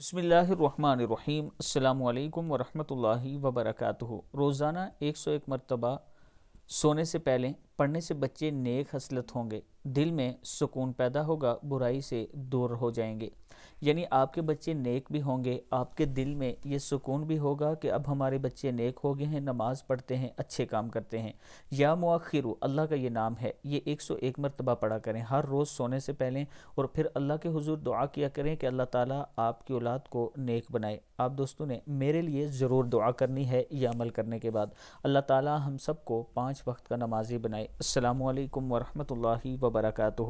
बसमीम् अल्लाम वरहमल वबरक रोज़ाना एक सौ एक मरतबा सोने से पहले पढ़ने से बच्चे नेक हसलत होंगे दिल में सुकून पैदा होगा बुराई से दूर हो जाएंगे यानी आपके बच्चे नेक भी होंगे आपके दिल में ये सुकून भी होगा कि अब हमारे बच्चे नेक हो गए हैं नमाज़ पढ़ते हैं अच्छे काम करते हैं या मखिर अल्लाह का ये नाम है ये एक सौ एक मरतबा पढ़ा करें हर रोज़ सोने से पहले और फिर अल्लाह के हजूर दुआ किया करें कि अल्लाह ताली आपकी औलाद को नेक बनाए आप दोस्तों ने मेरे लिए ज़रूर दुआ करनी है यह अमल करने के बाद अल्लाह ताली हम सबको पाँच वक्त का नमाजी बनाए असलकम अल्लाम वरहमल वर्का